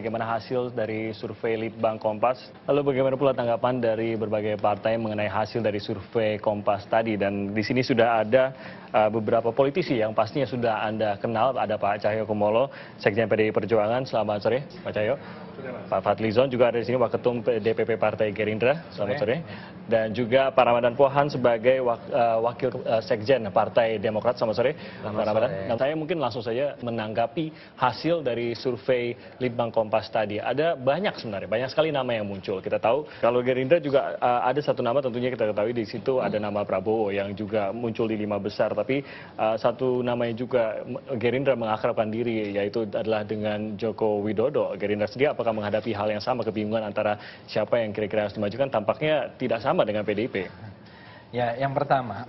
bagaimana hasil dari survei Litbang Kompas. Lalu bagaimana pula tanggapan dari berbagai partai mengenai hasil dari survei Kompas tadi. Dan di sini sudah ada eh, beberapa politisi yang pastinya sudah Anda kenal. Ada Pak Cahyo Kumolo, Sekjen PDI Perjuangan. Selamat sore, Pak Cahyo. Pak Fadlizon juga ada di sini Waketum DPP Partai Gerindra, selamat sore. Dan juga Pak Ramadan Pohan sebagai wak, uh, Wakil uh, Sekjen Partai Demokrat, selamat sore. Selamat Pak Ramadan. Dan nah, saya mungkin langsung saja menanggapi hasil dari survei Litbang Kompas tadi. Ada banyak sebenarnya, banyak sekali nama yang muncul. Kita tahu kalau Gerindra juga uh, ada satu nama tentunya kita ketahui di situ ada hmm. nama Prabowo yang juga muncul di lima besar. Tapi uh, satu namanya juga Gerindra mengakrabkan diri yaitu adalah dengan Joko Widodo. Gerindra sendiri apakah akan menghadapi hal yang sama, kebingungan antara siapa yang kira-kira harus dimajukan, tampaknya tidak sama dengan PDIP. Ya, yang pertama,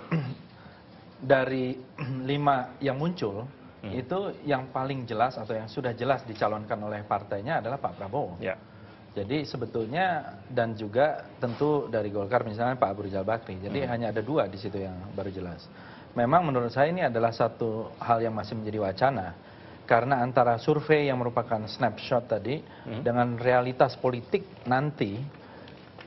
dari lima yang muncul, hmm. itu yang paling jelas atau yang sudah jelas dicalonkan oleh partainya adalah Pak Prabowo. Ya. Jadi sebetulnya dan juga tentu dari Golkar misalnya Pak Abu Rizal Bakri. Jadi hmm. hanya ada dua di situ yang baru jelas. Memang menurut saya ini adalah satu hal yang masih menjadi wacana karena antara survei yang merupakan snapshot tadi hmm. dengan realitas politik nanti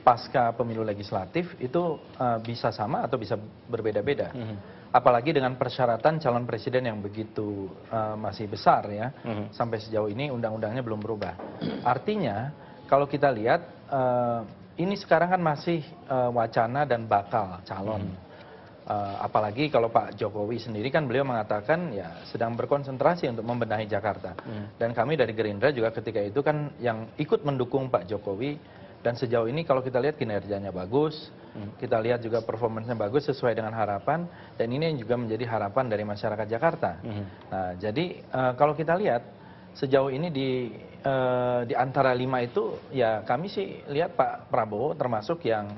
pasca pemilu legislatif itu uh, bisa sama atau bisa berbeda-beda. Hmm. Apalagi dengan persyaratan calon presiden yang begitu uh, masih besar ya, hmm. sampai sejauh ini undang-undangnya belum berubah. Artinya kalau kita lihat uh, ini sekarang kan masih uh, wacana dan bakal calon. Hmm Eh, apalagi kalau Pak Jokowi sendiri kan beliau mengatakan ya sedang berkonsentrasi untuk membenahi Jakarta. Hmm. Dan kami dari Gerindra juga ketika itu kan yang ikut mendukung Pak Jokowi dan sejauh ini kalau kita lihat kinerjanya bagus, hmm. kita lihat juga performanya bagus sesuai dengan harapan dan ini yang juga menjadi harapan dari masyarakat Jakarta. Hmm. Nah, jadi uh, kalau kita lihat sejauh ini di uh, di antara lima itu ya kami sih lihat Pak Prabowo termasuk yang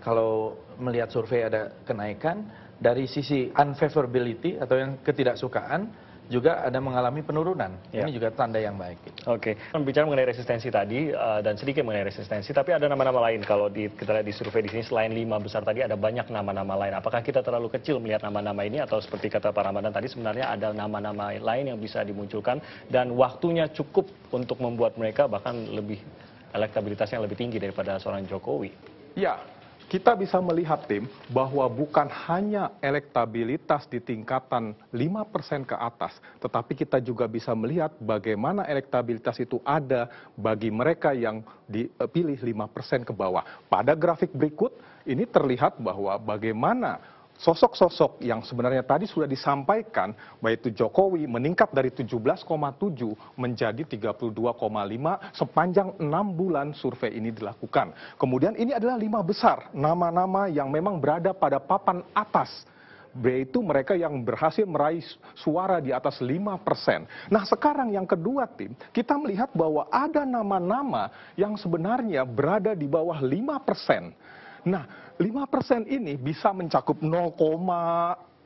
kalau melihat survei ada kenaikan, dari sisi unfavorability atau yang ketidaksukaan juga ada mengalami penurunan. Ya. Ini juga tanda yang baik. Oke, okay. bicara mengenai resistensi tadi uh, dan sedikit mengenai resistensi, tapi ada nama-nama lain kalau di, kita lihat di survei di sini selain lima besar tadi ada banyak nama-nama lain. Apakah kita terlalu kecil melihat nama-nama ini atau seperti kata Pak Ramadan tadi sebenarnya ada nama-nama lain yang bisa dimunculkan dan waktunya cukup untuk membuat mereka bahkan lebih elektabilitasnya lebih tinggi daripada seorang Jokowi. Ya, kita bisa melihat tim bahwa bukan hanya elektabilitas di tingkatan 5% ke atas, tetapi kita juga bisa melihat bagaimana elektabilitas itu ada bagi mereka yang dipilih eh, 5% ke bawah. Pada grafik berikut, ini terlihat bahwa bagaimana sosok-sosok yang sebenarnya tadi sudah disampaikan, baik itu Jokowi meningkat dari 17,7 menjadi 32,5 sepanjang 6 bulan survei ini dilakukan. Kemudian ini adalah lima besar nama-nama yang memang berada pada papan atas yaitu mereka yang berhasil meraih suara di atas 5%. Nah sekarang yang kedua tim, kita melihat bahwa ada nama-nama yang sebenarnya berada di bawah 5%. Nah, 5% ini bisa mencakup 0,5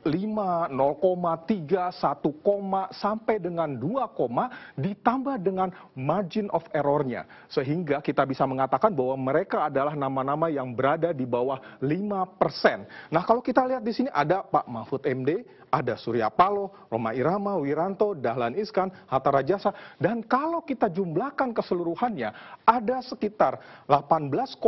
5, 0,3, 1, sampai dengan 2, ditambah dengan margin of errornya. Sehingga kita bisa mengatakan bahwa mereka adalah nama-nama yang berada di bawah 5%. Nah kalau kita lihat di sini ada Pak Mahfud MD, ada Surya Paloh, Roma Irama, Wiranto, Dahlan Iskan, Hatta Rajasa. Dan kalau kita jumlahkan keseluruhannya, ada sekitar 18,2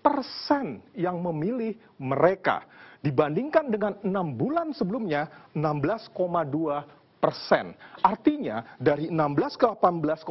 persen yang memilih mereka. Dibandingkan dengan enam bulan sebelumnya, 16,2 persen. Artinya dari 16 ke 18,2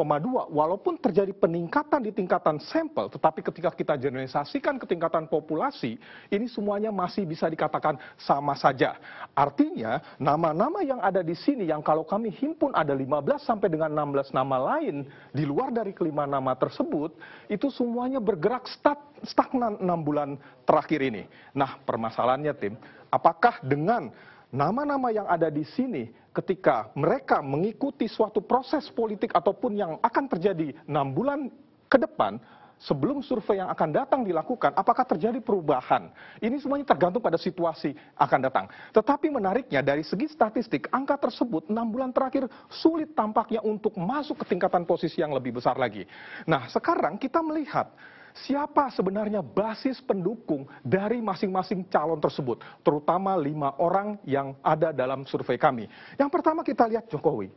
walaupun terjadi peningkatan di tingkatan sampel tetapi ketika kita generalisasikan ke tingkatan populasi ini semuanya masih bisa dikatakan sama saja. Artinya nama-nama yang ada di sini yang kalau kami himpun ada 15 sampai dengan 16 nama lain di luar dari kelima nama tersebut itu semuanya bergerak stat, stagnan 6 bulan terakhir ini. Nah permasalahannya tim apakah dengan nama-nama yang ada di sini ketika mereka mengikuti suatu proses politik ataupun yang akan terjadi enam bulan ke depan sebelum survei yang akan datang dilakukan, apakah terjadi perubahan? Ini semuanya tergantung pada situasi akan datang. Tetapi menariknya dari segi statistik, angka tersebut enam bulan terakhir sulit tampaknya untuk masuk ke tingkatan posisi yang lebih besar lagi. Nah, sekarang kita melihat siapa sebenarnya basis pendukung dari masing-masing calon tersebut, terutama lima orang yang ada dalam survei kami. Yang pertama kita lihat Jokowi.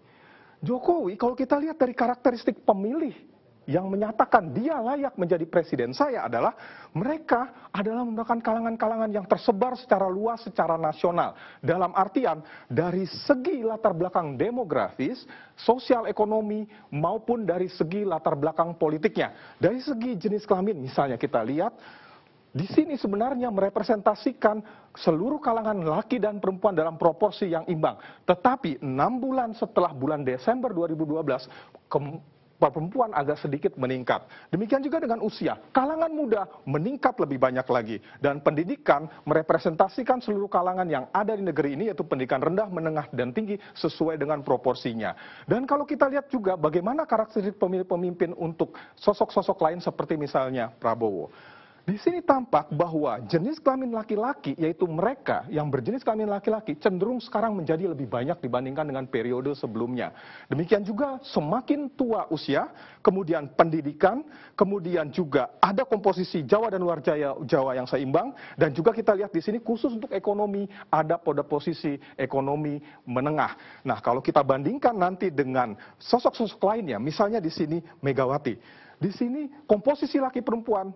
Jokowi, kalau kita lihat dari karakteristik pemilih yang menyatakan dia layak menjadi presiden saya adalah mereka adalah merupakan kalangan-kalangan yang tersebar secara luas secara nasional. Dalam artian dari segi latar belakang demografis, sosial ekonomi maupun dari segi latar belakang politiknya. Dari segi jenis kelamin misalnya kita lihat di sini sebenarnya merepresentasikan seluruh kalangan laki dan perempuan dalam proporsi yang imbang. Tetapi enam bulan setelah bulan Desember 2012, perempuan agak sedikit meningkat. Demikian juga dengan usia. Kalangan muda meningkat lebih banyak lagi. Dan pendidikan merepresentasikan seluruh kalangan yang ada di negeri ini yaitu pendidikan rendah, menengah, dan tinggi sesuai dengan proporsinya. Dan kalau kita lihat juga bagaimana karakteristik pemimpin untuk sosok-sosok lain seperti misalnya Prabowo. Di sini tampak bahwa jenis kelamin laki-laki, yaitu mereka yang berjenis kelamin laki-laki, cenderung sekarang menjadi lebih banyak dibandingkan dengan periode sebelumnya. Demikian juga semakin tua usia, kemudian pendidikan, kemudian juga ada komposisi Jawa dan luar Jawa, Jawa yang seimbang, dan juga kita lihat di sini khusus untuk ekonomi, ada pada posisi ekonomi menengah. Nah, kalau kita bandingkan nanti dengan sosok-sosok lainnya, misalnya di sini Megawati. Di sini komposisi laki perempuan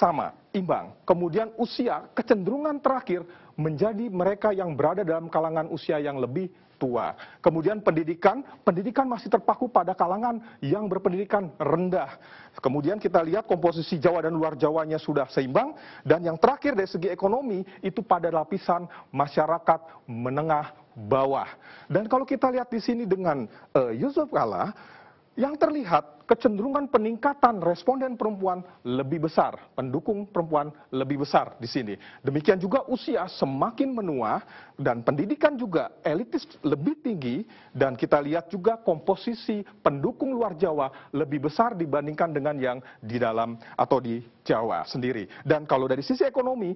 sama, imbang. Kemudian usia kecenderungan terakhir menjadi mereka yang berada dalam kalangan usia yang lebih tua. Kemudian pendidikan, pendidikan masih terpaku pada kalangan yang berpendidikan rendah. Kemudian kita lihat komposisi Jawa dan luar Jawanya sudah seimbang dan yang terakhir dari segi ekonomi itu pada lapisan masyarakat menengah bawah. Dan kalau kita lihat di sini dengan uh, Yusuf Kala yang terlihat kecenderungan peningkatan responden perempuan lebih besar, pendukung perempuan lebih besar di sini. Demikian juga usia semakin menua dan pendidikan juga elitis lebih tinggi dan kita lihat juga komposisi pendukung luar Jawa lebih besar dibandingkan dengan yang di dalam atau di Jawa sendiri. Dan kalau dari sisi ekonomi,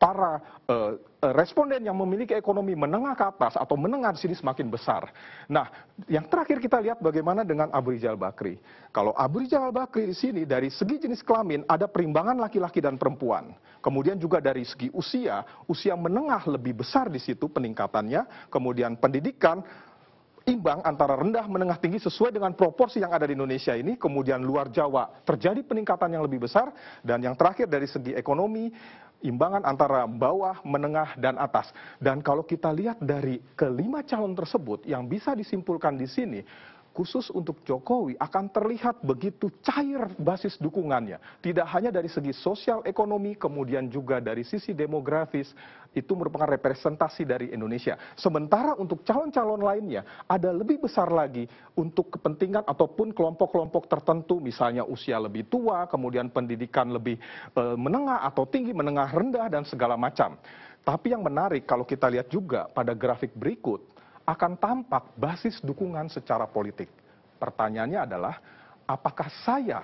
para uh, responden yang memiliki ekonomi menengah ke atas atau menengah di sini semakin besar. Nah, yang terakhir kita lihat bagaimana dengan Abu Rizal Bakri. Kalau Abu Rizal Bakri di sini dari segi jenis kelamin ada perimbangan laki-laki dan perempuan. Kemudian juga dari segi usia, usia menengah lebih besar di situ peningkatannya. Kemudian pendidikan, imbang antara rendah, menengah, tinggi sesuai dengan proporsi yang ada di Indonesia ini. Kemudian luar Jawa terjadi peningkatan yang lebih besar. Dan yang terakhir dari segi ekonomi, imbangan antara bawah, menengah, dan atas. Dan kalau kita lihat dari kelima calon tersebut yang bisa disimpulkan di sini, khusus untuk Jokowi akan terlihat begitu cair basis dukungannya. Tidak hanya dari segi sosial ekonomi, kemudian juga dari sisi demografis, itu merupakan representasi dari Indonesia. Sementara untuk calon-calon lainnya, ada lebih besar lagi untuk kepentingan ataupun kelompok-kelompok tertentu, misalnya usia lebih tua, kemudian pendidikan lebih e, menengah atau tinggi, menengah rendah, dan segala macam. Tapi yang menarik kalau kita lihat juga pada grafik berikut, akan tampak basis dukungan secara politik. Pertanyaannya adalah, apakah saya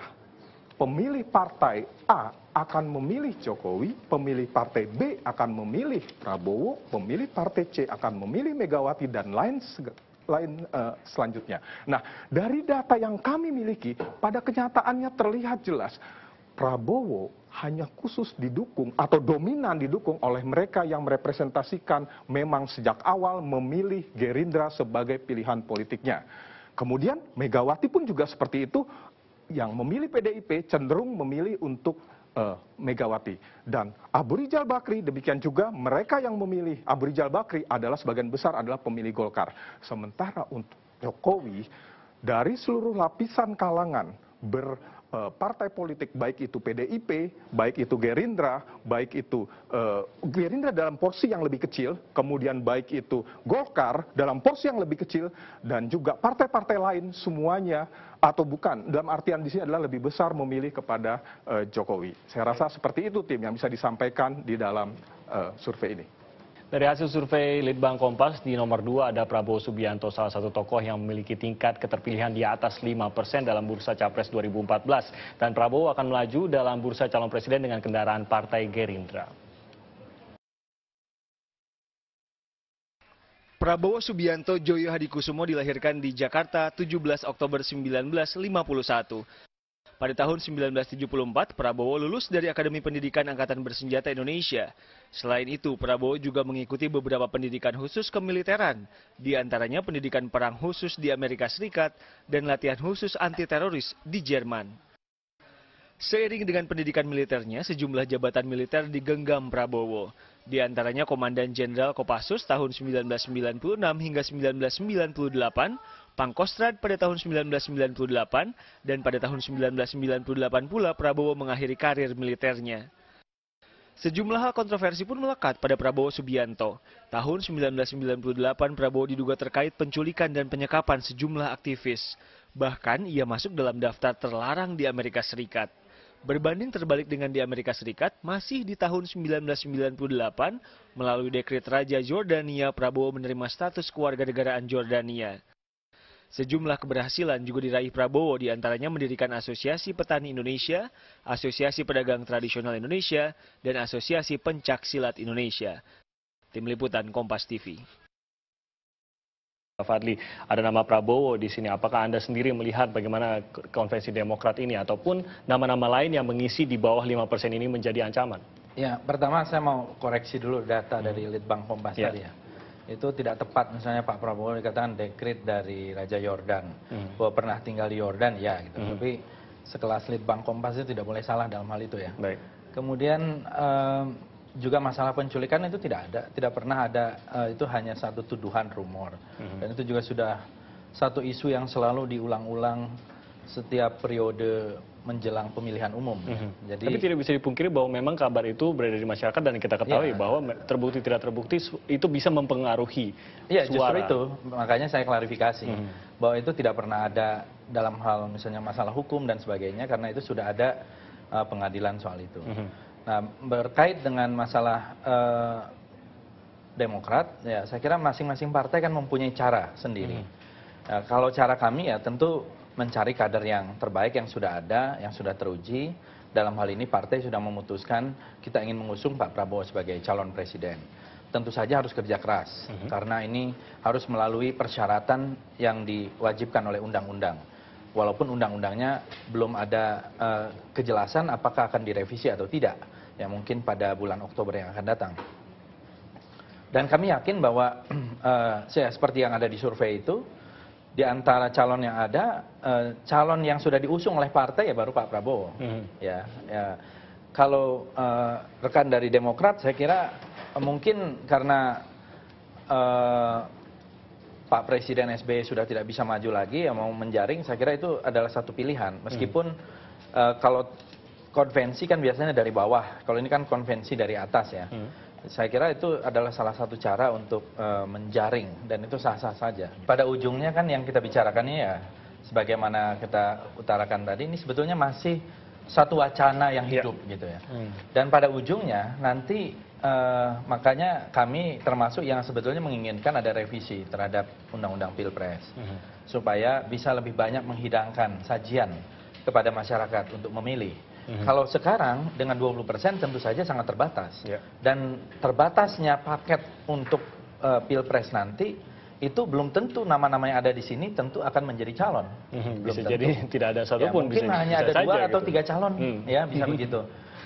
pemilih partai A akan memilih Jokowi, pemilih partai B akan memilih Prabowo, pemilih partai C akan memilih Megawati dan lain lain uh, selanjutnya. Nah, dari data yang kami miliki, pada kenyataannya terlihat jelas Prabowo hanya khusus didukung atau dominan didukung oleh mereka yang merepresentasikan memang sejak awal memilih Gerindra sebagai pilihan politiknya. Kemudian Megawati pun juga seperti itu yang memilih PDIP cenderung memilih untuk uh, Megawati dan Abu Rijal Bakri demikian juga mereka yang memilih Abu Rijal Bakri adalah sebagian besar adalah pemilih Golkar. Sementara untuk Jokowi dari seluruh lapisan kalangan ber Eh, partai politik baik itu PDIP, baik itu Gerindra, baik itu uh, Gerindra dalam porsi yang lebih kecil, kemudian baik itu Golkar dalam porsi yang lebih kecil dan juga partai-partai lain semuanya atau bukan dalam artian di sini adalah lebih besar memilih kepada uh, Jokowi. Saya rasa seperti itu tim yang bisa disampaikan di dalam uh, survei ini. Dari hasil survei Litbang Kompas, di nomor dua ada Prabowo Subianto, salah satu tokoh yang memiliki tingkat keterpilihan di atas 5 persen dalam bursa Capres 2014. Dan Prabowo akan melaju dalam bursa calon presiden dengan kendaraan Partai Gerindra. Prabowo Subianto Joyo Hadikusumo dilahirkan di Jakarta 17 Oktober 1951. Pada tahun 1974, Prabowo lulus dari Akademi Pendidikan Angkatan Bersenjata Indonesia. Selain itu, Prabowo juga mengikuti beberapa pendidikan khusus kemiliteran, di antaranya pendidikan perang khusus di Amerika Serikat dan latihan khusus anti teroris di Jerman. Seiring dengan pendidikan militernya, sejumlah jabatan militer digenggam Prabowo di antaranya Komandan Jenderal Kopassus tahun 1996 hingga 1998, Pangkostrad pada tahun 1998, dan pada tahun 1998 pula Prabowo mengakhiri karir militernya. Sejumlah hal kontroversi pun melekat pada Prabowo Subianto. Tahun 1998 Prabowo diduga terkait penculikan dan penyekapan sejumlah aktivis. Bahkan ia masuk dalam daftar terlarang di Amerika Serikat berbanding terbalik dengan di Amerika Serikat masih di tahun 1998 melalui dekret Raja Jordania Prabowo menerima status kewarganegaraan Jordania. Sejumlah keberhasilan juga diraih Prabowo diantaranya mendirikan Asosiasi Petani Indonesia, Asosiasi Pedagang Tradisional Indonesia, dan Asosiasi Pencak Silat Indonesia. Tim Liputan Kompas TV. Fadli, ada nama Prabowo di sini. Apakah Anda sendiri melihat bagaimana konvensi Demokrat ini ataupun nama-nama lain yang mengisi di bawah 5% ini menjadi ancaman? Ya, pertama saya mau koreksi dulu data hmm. dari Litbang Kompas ya. tadi ya. Itu tidak tepat misalnya Pak Prabowo dikatakan dekrit dari Raja Yordan. Hmm. Bahwa pernah tinggal di Yordan, ya gitu. Hmm. Tapi sekelas Litbang Kompas itu tidak boleh salah dalam hal itu ya. Baik. Kemudian... Eh, juga masalah penculikan itu tidak ada tidak pernah ada eh, itu hanya satu tuduhan rumor mhm. dan itu juga sudah satu isu yang selalu diulang-ulang setiap periode menjelang pemilihan umum. Mm-hmm. Jadi, Tapi tidak bisa dipungkiri bahwa memang kabar itu berada di masyarakat dan kita ketahui ya, bahwa terbukti tidak terbukti itu bisa mempengaruhi ya, suara. justru itu makanya saya klarifikasi mm-hmm. bahwa itu tidak pernah ada dalam hal misalnya masalah hukum dan sebagainya karena itu sudah ada uh, pengadilan soal itu. Mm-hmm. Nah, berkait dengan masalah eh, Demokrat, ya saya kira masing-masing partai kan mempunyai cara sendiri. Hmm. Nah, kalau cara kami ya tentu mencari kader yang terbaik yang sudah ada, yang sudah teruji. Dalam hal ini partai sudah memutuskan kita ingin mengusung Pak Prabowo sebagai calon presiden. Tentu saja harus kerja keras hmm. karena ini harus melalui persyaratan yang diwajibkan oleh undang-undang walaupun undang-undangnya belum ada uh, kejelasan apakah akan direvisi atau tidak ya mungkin pada bulan Oktober yang akan datang. Dan kami yakin bahwa ya seperti yang ada di survei itu, di antara calon yang ada, uh, calon yang sudah diusung oleh partai ya baru Pak Prabowo. Hmm. Ya, ya, kalau uh, rekan dari Demokrat, saya kira uh, mungkin karena uh, Pak Presiden SBY sudah tidak bisa maju lagi, yang mau menjaring, saya kira itu adalah satu pilihan. Meskipun hmm. uh, kalau konvensi kan biasanya dari bawah. Kalau ini kan konvensi dari atas ya. Hmm. Saya kira itu adalah salah satu cara untuk e, menjaring dan itu sah-sah saja. Pada ujungnya kan yang kita bicarakan ya sebagaimana kita utarakan tadi ini sebetulnya masih satu wacana yang iya. hidup ya. gitu ya. Hmm. Dan pada ujungnya nanti uh, makanya kami termasuk yang sebetulnya menginginkan ada revisi terhadap undang-undang pilpres hmm. supaya bisa lebih banyak menghidangkan sajian kepada masyarakat untuk memilih. Mhm. Kalau sekarang dengan 20% tentu saja sangat terbatas. Yeah. Dan terbatasnya paket untuk uh, Pilpres nanti itu belum tentu nama-nama yang ada di sini tentu akan menjadi calon. Hmm, bisa tentu. jadi tidak ada ya, satupun. Ya, mungkin bisa, hanya bisa ada dua gitu. atau tiga calon, hmm. ya bisa hmm. begitu.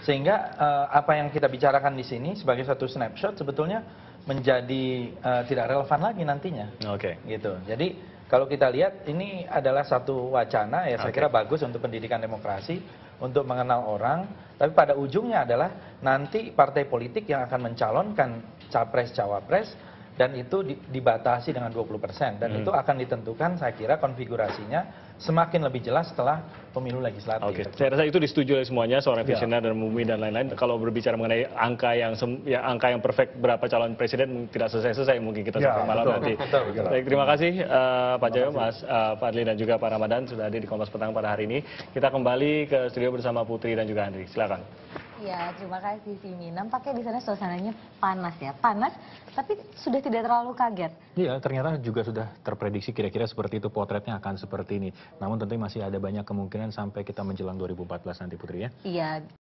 Sehingga uh, apa yang kita bicarakan di sini sebagai satu snapshot sebetulnya menjadi uh, tidak relevan lagi nantinya. Oke. Okay. Gitu. Jadi kalau kita lihat ini adalah satu wacana ya okay. saya kira bagus untuk pendidikan demokrasi untuk mengenal orang, tapi pada ujungnya adalah nanti partai politik yang akan mencalonkan capres-cawapres dan itu dibatasi dengan 20% dan hmm. itu akan ditentukan saya kira konfigurasinya semakin lebih jelas setelah pemilu legislatif. Oke, okay. saya rasa itu disetujui oleh semuanya, seorang ya. visioner dan mumi dan lain-lain. Kalau berbicara mengenai angka yang ya, angka yang perfect berapa calon presiden tidak selesai-selesai mungkin kita yeah, sampai malam betul, nanti. Betul, Baik, terima kasih uh, Pak Jaya, Mas uh, Fadli dan juga Pak Ramadan sudah hadir di Kompas Petang pada hari ini. Kita kembali ke studio bersama Putri dan juga Andri. Silakan. Iya, terima kasih Simi. Nampaknya di sana suasananya panas ya, panas, tapi sudah tidak terlalu kaget. Iya, ternyata juga sudah terprediksi kira-kira seperti itu potretnya akan seperti ini. Namun tentu masih ada banyak kemungkinan sampai kita menjelang 2014 nanti Putri ya. Iya.